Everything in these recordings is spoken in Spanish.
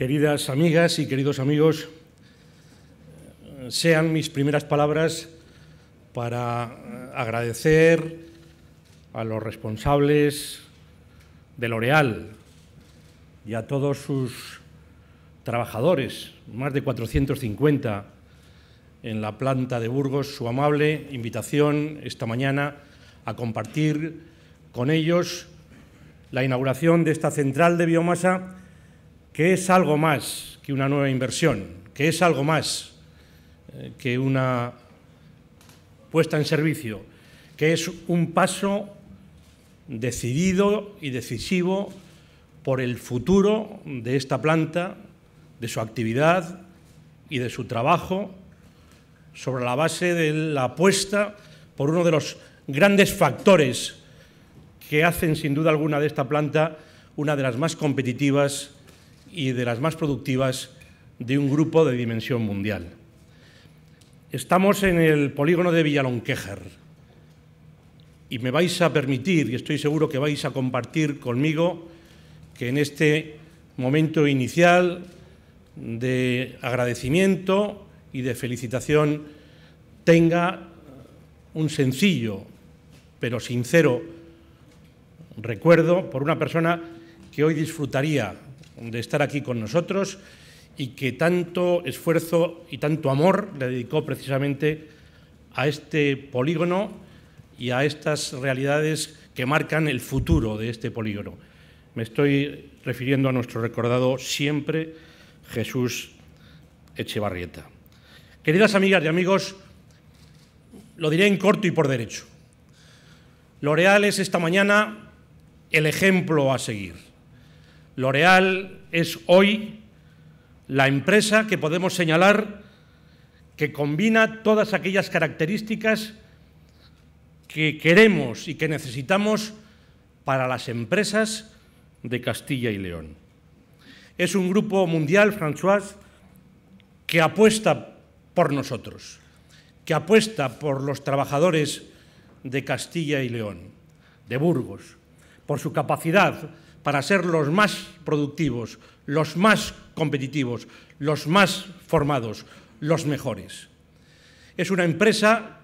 Queridas amigas y queridos amigos, sean mis primeras palabras para agradecer a los responsables de L'Oreal y a todos sus trabajadores, más de 450 en la planta de Burgos, su amable invitación esta mañana a compartir con ellos la inauguración de esta central de biomasa que es algo más que una nueva inversión, que es algo más eh, que una puesta en servicio, que es un paso decidido y decisivo por el futuro de esta planta, de su actividad y de su trabajo, sobre la base de la apuesta por uno de los grandes factores que hacen sin duda alguna de esta planta una de las más competitivas y de las más productivas de un grupo de dimensión mundial. Estamos en el polígono de Villalonquejar y me vais a permitir, y estoy seguro que vais a compartir conmigo, que en este momento inicial de agradecimiento y de felicitación tenga un sencillo pero sincero recuerdo por una persona que hoy disfrutaría de estar aquí con nosotros y que tanto esfuerzo y tanto amor le dedicó precisamente a este polígono y a estas realidades que marcan el futuro de este polígono. Me estoy refiriendo a nuestro recordado siempre Jesús Echevarrieta. Queridas amigas y amigos, lo diré en corto y por derecho. L'Oreal es esta mañana el ejemplo a seguir L'Oréal es hoy la empresa que podemos señalar que combina todas aquellas características que queremos y que necesitamos para las empresas de Castilla y León. Es un grupo mundial, François, que apuesta por nosotros, que apuesta por los trabajadores de Castilla y León, de Burgos, por su capacidad para ser los más productivos, los más competitivos, los más formados, los mejores. Es una empresa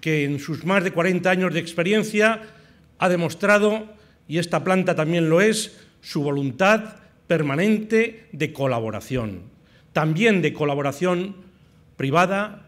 que en sus más de 40 años de experiencia ha demostrado, y esta planta también lo es, su voluntad permanente de colaboración, también de colaboración privada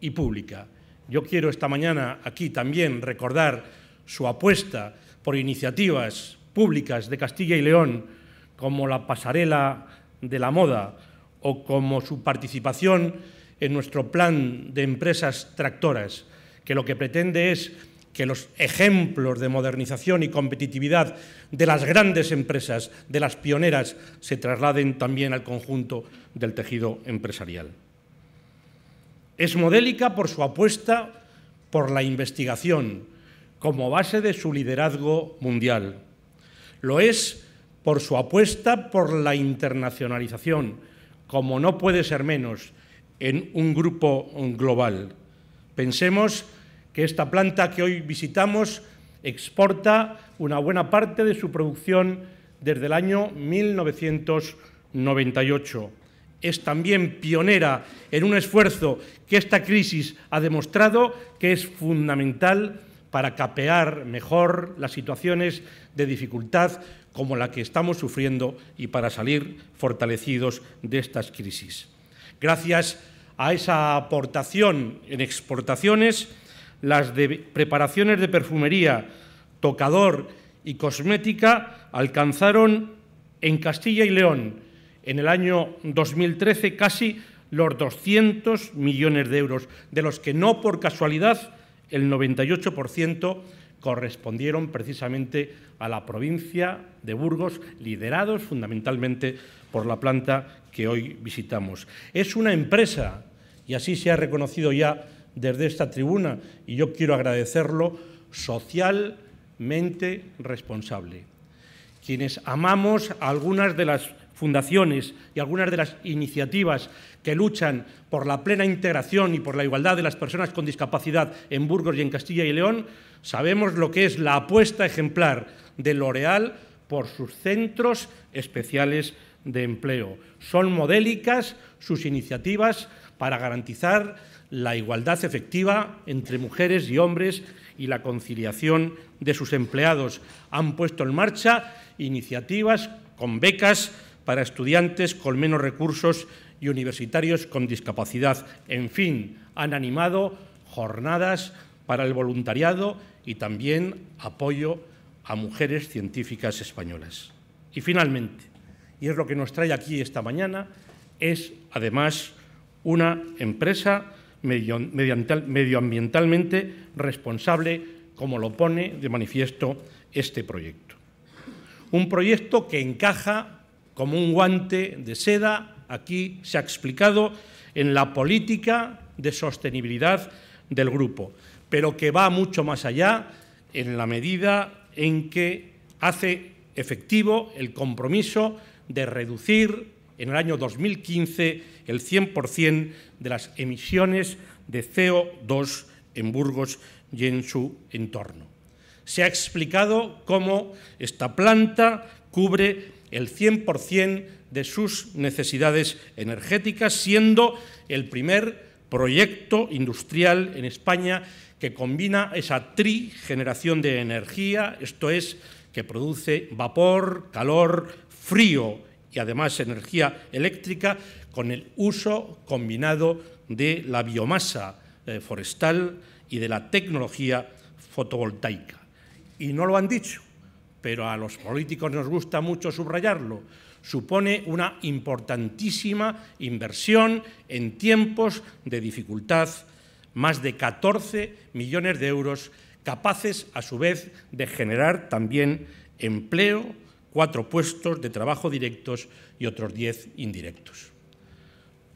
y pública. Yo quiero esta mañana aquí también recordar su apuesta por iniciativas públicas de Castilla y León, como la pasarela de la moda o como su participación en nuestro plan de empresas tractoras, que lo que pretende es que los ejemplos de modernización y competitividad de las grandes empresas, de las pioneras, se trasladen también al conjunto del tejido empresarial. Es modélica por su apuesta por la investigación como base de su liderazgo mundial lo es por su apuesta por la internacionalización, como no puede ser menos en un grupo global. Pensemos que esta planta que hoy visitamos exporta una buena parte de su producción desde el año 1998. Es también pionera en un esfuerzo que esta crisis ha demostrado que es fundamental para capear mejor las situaciones de dificultad como la que estamos sufriendo y para salir fortalecidos de estas crisis. Gracias a esa aportación en exportaciones, las preparaciones de perfumería, tocador y cosmética alcanzaron en Castilla y León en el año 2013 casi los 200 millones de euros, de los que no por casualidad el 98% correspondieron precisamente a la provincia de Burgos, liderados fundamentalmente por la planta que hoy visitamos. Es una empresa, y así se ha reconocido ya desde esta tribuna, y yo quiero agradecerlo, socialmente responsable. Quienes amamos algunas de las fundaciones y algunas de las iniciativas que luchan por la plena integración y por la igualdad de las personas con discapacidad en Burgos y en Castilla y León, sabemos lo que es la apuesta ejemplar de L'Oreal por sus centros especiales de empleo. Son modélicas sus iniciativas para garantizar la igualdad efectiva entre mujeres y hombres y la conciliación de sus empleados. Han puesto en marcha iniciativas con becas para estudiantes con menos recursos y universitarios con discapacidad. En fin, han animado jornadas para el voluntariado y también apoyo a mujeres científicas españolas. Y finalmente, y es lo que nos trae aquí esta mañana, es además una empresa medioambientalmente responsable, como lo pone de manifiesto este proyecto. Un proyecto que encaja como un guante de seda, aquí se ha explicado, en la política de sostenibilidad del grupo, pero que va mucho más allá en la medida en que hace efectivo el compromiso de reducir en el año 2015 el 100% de las emisiones de CO2 en Burgos y en su entorno. Se ha explicado cómo esta planta cubre el 100% de sus necesidades energéticas, siendo el primer proyecto industrial en España que combina esa trigeneración de energía, esto es, que produce vapor, calor, frío y además energía eléctrica, con el uso combinado de la biomasa eh, forestal y de la tecnología fotovoltaica. Y no lo han dicho, pero a los políticos nos gusta mucho subrayarlo, supone una importantísima inversión en tiempos de dificultad, más de 14 millones de euros, capaces a su vez de generar también empleo, cuatro puestos de trabajo directos y otros diez indirectos.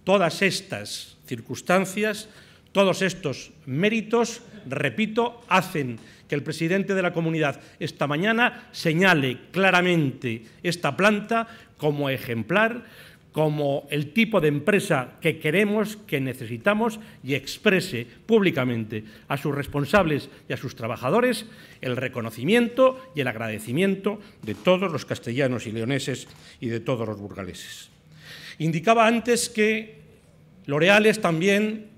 Todas estas circunstancias, todos estos méritos, repito, hacen que el presidente de la comunidad esta mañana señale claramente esta planta como ejemplar, como el tipo de empresa que queremos, que necesitamos y exprese públicamente a sus responsables y a sus trabajadores el reconocimiento y el agradecimiento de todos los castellanos y leoneses y de todos los burgaleses. Indicaba antes que L'Oreal es también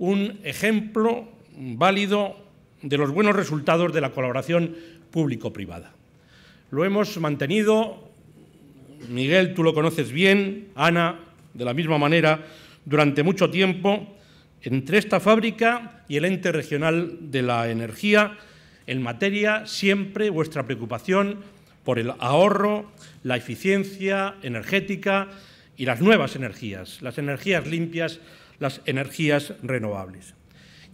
un ejemplo válido de los buenos resultados de la colaboración público-privada. Lo hemos mantenido, Miguel, tú lo conoces bien, Ana, de la misma manera, durante mucho tiempo, entre esta fábrica y el ente regional de la energía, en materia siempre vuestra preocupación por el ahorro, la eficiencia energética y las nuevas energías, las energías limpias, las energías renovables.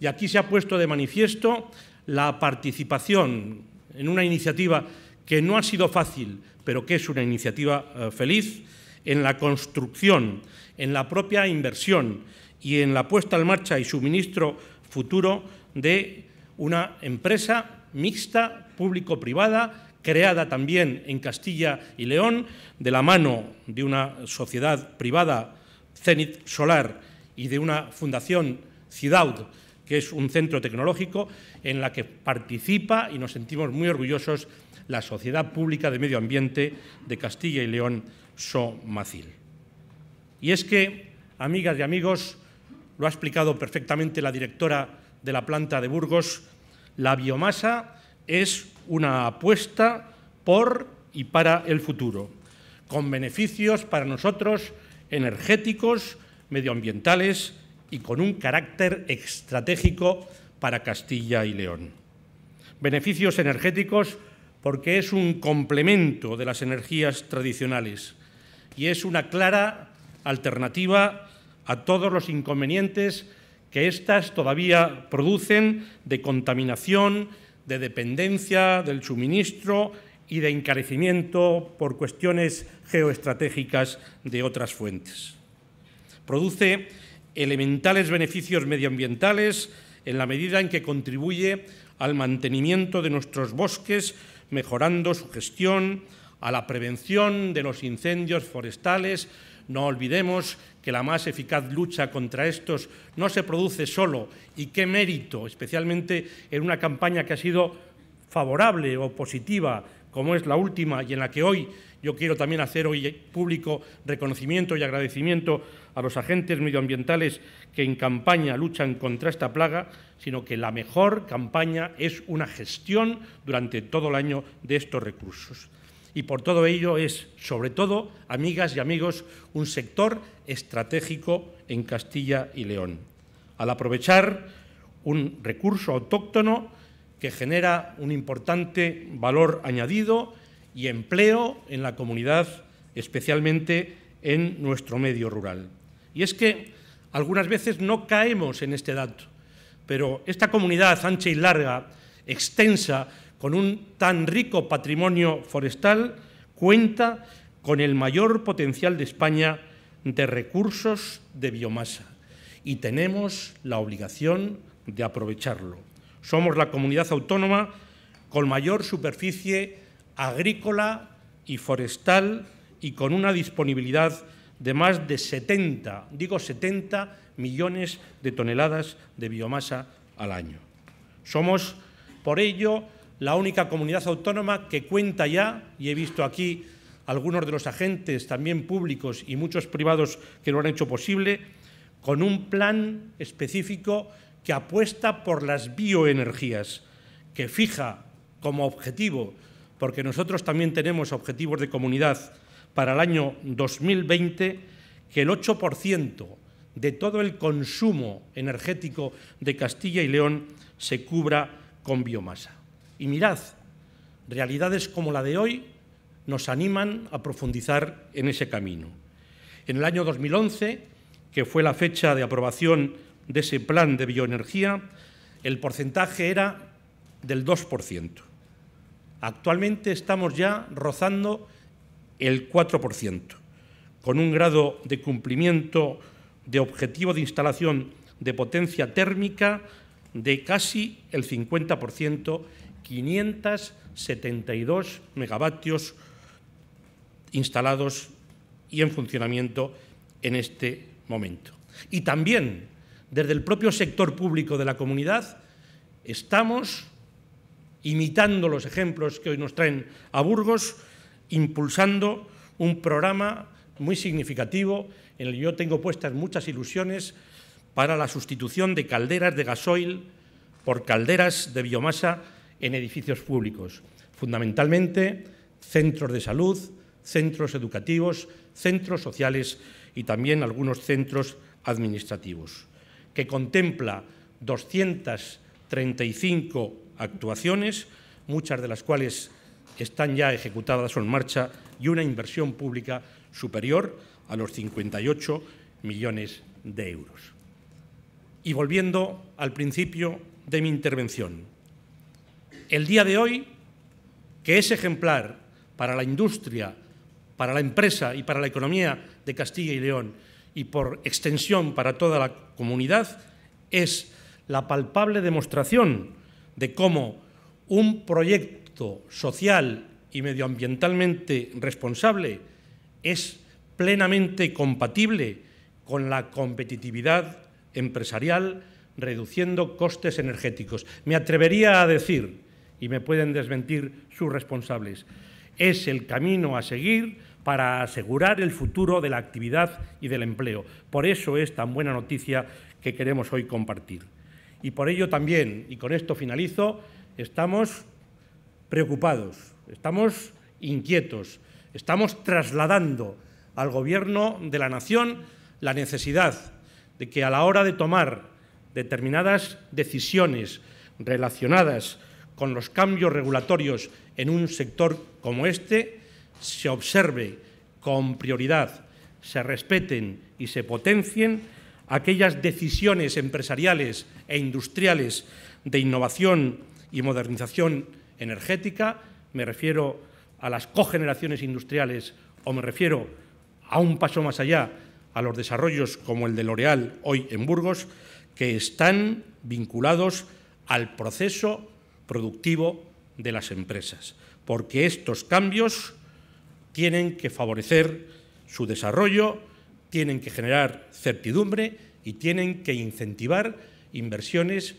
Y aquí se ha puesto de manifiesto la participación en una iniciativa que no ha sido fácil, pero que es una iniciativa eh, feliz, en la construcción, en la propia inversión y en la puesta en marcha y suministro futuro de una empresa mixta público-privada creada también en Castilla y León de la mano de una sociedad privada, Cenit Solar, y de una fundación CIDAUD que es un centro tecnológico en la que participa y nos sentimos muy orgullosos la Sociedad Pública de Medio Ambiente de Castilla y León, SOMACIL. Y es que, amigas y amigos, lo ha explicado perfectamente la directora de la planta de Burgos, la biomasa es una apuesta por y para el futuro, con beneficios para nosotros energéticos, medioambientales y con un carácter estratégico para Castilla y León. Beneficios energéticos porque es un complemento de las energías tradicionales y es una clara alternativa a todos los inconvenientes que éstas todavía producen de contaminación, de dependencia del suministro y de encarecimiento por cuestiones geoestratégicas de otras fuentes. Produce elementales beneficios medioambientales en la medida en que contribuye al mantenimiento de nuestros bosques, mejorando su gestión, a la prevención de los incendios forestales. No olvidemos que la más eficaz lucha contra estos no se produce solo y qué mérito, especialmente en una campaña que ha sido favorable o positiva como es la última y en la que hoy yo quiero también hacer hoy público reconocimiento y agradecimiento a los agentes medioambientales que en campaña luchan contra esta plaga, sino que la mejor campaña es una gestión durante todo el año de estos recursos. Y por todo ello es, sobre todo, amigas y amigos, un sector estratégico en Castilla y León. Al aprovechar un recurso autóctono que genera un importante valor añadido, y empleo en la comunidad, especialmente en nuestro medio rural. Y es que algunas veces no caemos en este dato, pero esta comunidad ancha y larga, extensa, con un tan rico patrimonio forestal, cuenta con el mayor potencial de España de recursos de biomasa y tenemos la obligación de aprovecharlo. Somos la comunidad autónoma con mayor superficie agrícola y forestal y con una disponibilidad de más de 70, digo 70 millones de toneladas de biomasa al año. Somos, por ello, la única comunidad autónoma que cuenta ya, y he visto aquí algunos de los agentes, también públicos y muchos privados que lo han hecho posible, con un plan específico que apuesta por las bioenergías, que fija como objetivo porque nosotros también tenemos objetivos de comunidad para el año 2020, que el 8% de todo el consumo energético de Castilla y León se cubra con biomasa. Y mirad, realidades como la de hoy nos animan a profundizar en ese camino. En el año 2011, que fue la fecha de aprobación de ese plan de bioenergía, el porcentaje era del 2%. Actualmente estamos ya rozando el 4%, con un grado de cumplimiento de objetivo de instalación de potencia térmica de casi el 50%, 572 megavatios instalados y en funcionamiento en este momento. Y también desde el propio sector público de la comunidad estamos imitando los ejemplos que hoy nos traen a Burgos, impulsando un programa muy significativo en el que yo tengo puestas muchas ilusiones para la sustitución de calderas de gasoil por calderas de biomasa en edificios públicos, fundamentalmente centros de salud, centros educativos, centros sociales y también algunos centros administrativos, que contempla 235 actuaciones, muchas de las cuales están ya ejecutadas o en marcha, y una inversión pública superior a los 58 millones de euros. Y volviendo al principio de mi intervención, el día de hoy, que es ejemplar para la industria, para la empresa y para la economía de Castilla y León, y por extensión para toda la comunidad, es la palpable demostración de cómo un proyecto social y medioambientalmente responsable es plenamente compatible con la competitividad empresarial, reduciendo costes energéticos. Me atrevería a decir, y me pueden desmentir sus responsables, es el camino a seguir para asegurar el futuro de la actividad y del empleo. Por eso es tan buena noticia que queremos hoy compartir. Y por ello también, y con esto finalizo, estamos preocupados, estamos inquietos, estamos trasladando al Gobierno de la Nación la necesidad de que a la hora de tomar determinadas decisiones relacionadas con los cambios regulatorios en un sector como este, se observe con prioridad, se respeten y se potencien aquellas decisiones empresariales e industriales de innovación y modernización energética, me refiero a las cogeneraciones industriales o me refiero a un paso más allá, a los desarrollos como el de L'Oreal hoy en Burgos, que están vinculados al proceso productivo de las empresas, porque estos cambios tienen que favorecer su desarrollo, tienen que generar certidumbre y tienen que incentivar inversiones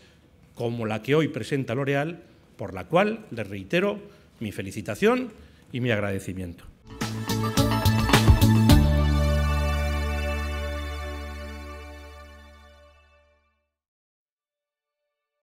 como la que hoy presenta L'Oreal, por la cual, les reitero, mi felicitación y mi agradecimiento.